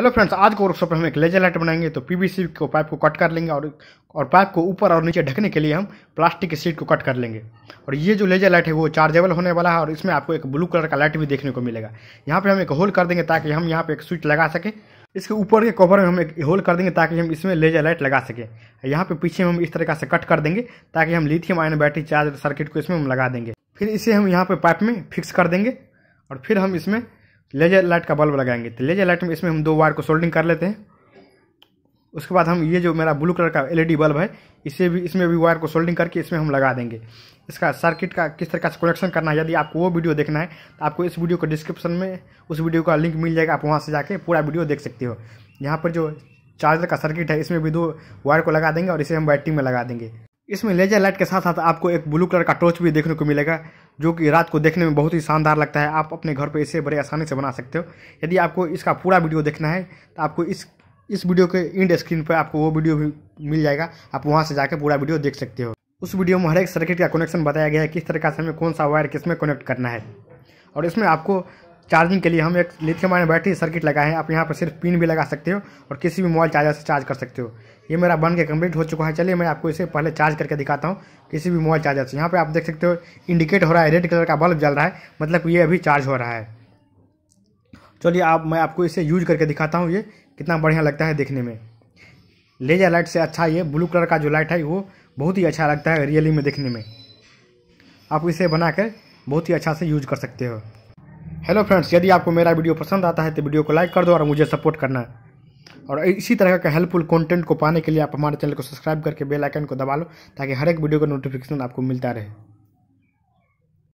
hello friends आज के workshop में हम एक लेजर लाइट बनाएंगे तो पीवीसी को पाइप को कट कर लेंगे और और पाइप को ऊपर और नीचे ढकने के लिए हम प्लास्टिक की सीट को कट कर लेंगे और ये जो लेजर लाइट है वो चार्जेबल होने वाला है और इसमें आपको एक ब्लू कलर का लाइट भी देखने को मिलेगा यहाँ पर हम एक होल कर देंगे ताकि हम यहाँ पर एक स्विच लगा सकें इसके ऊपर के कवर में हम एक होल कर देंगे ताकि हम इसमें लेजर लाइट लगा सकें यहाँ पे पीछे हम इस तरीके से कट कर देंगे ताकि हम lithium ion battery charge circuit को इसमें हम लगा देंगे फिर इसे हम यहाँ पे पाइप में फिक्स कर देंगे और फिर हम इसमें लेजर लाइट का बल्ब लगाएंगे तो लेजर लाइट में इसमें हम दो वायर को सोल्डिंग कर लेते हैं उसके बाद हम ये जो मेरा ब्लू कलर का एलईडी बल्ब है इसे भी इसमें भी वायर को सोल्डिंग करके इसमें हम लगा देंगे इसका सर्किट का किस तरह से कनेक्शन करना है यदि आपको वो वीडियो देखना है तो आपको इस वीडियो को डिस्क्रिप्शन में उस वीडियो का लिंक मिल जाएगा आप वहाँ से जाके पूरा वीडियो देख सकते हो यहाँ पर जो चार्जर का सर्किट है इसमें भी दो वायर को लगा देंगे और इसे हम बैटरी में लगा देंगे इसमें लेजर लाइट के साथ साथ आपको एक ब्लू कलर का टॉर्च भी देखने को मिलेगा जो कि रात को देखने में बहुत ही शानदार लगता है आप अपने घर पर इसे बड़े आसानी से बना सकते हो यदि आपको इसका पूरा वीडियो देखना है तो आपको इस इस वीडियो के इंड स्क्रीन पर आपको वो वीडियो भी मिल जाएगा आप वहाँ से जाकर पूरा वीडियो देख सकते हो उस वीडियो में हर एक सर्किट का कनेक्शन बताया गया है किस तरीका से हमें कौन सा वायर किस में कनेक्ट करना है और इसमें आपको चार्जिंग के लिए हम एक लिथियम आयन बैटरी सर्किट लगाए हैं आप यहाँ पर सिर्फ पिन भी लगा सकते हो और किसी भी मोबाइल चार्जर से चार्ज कर सकते हो ये मेरा बन के कम्प्लीट हो चुका है चलिए मैं आपको इसे पहले चार्ज करके दिखाता हूँ किसी भी मोबाइल चार्जर से यहाँ पर आप देख सकते हो इंडिकेट हो रहा है रेड कलर का बल्ब जल रहा है मतलब ये अभी चार्ज हो रहा है चलिए आप मैं आपको इसे यूज करके दिखाता हूँ ये कितना बढ़िया लगता है देखने में लेजर लाइट से अच्छा ये ब्लू कलर का जो लाइट है वो बहुत ही अच्छा लगता है रियली में देखने में आप इसे बनाकर बहुत ही अच्छा से यूज कर सकते हो हेलो फ्रेंड्स यदि आपको मेरा वीडियो पसंद आता है तो वीडियो को लाइक कर दो और मुझे सपोर्ट करना और इसी तरह का हेल्पफुल कंटेंट को पाने के लिए आप हमारे चैनल को सब्सक्राइब करके बेल आइकन को दबा लो ताकि हर एक वीडियो का नोटिफिकेशन आपको मिलता रहे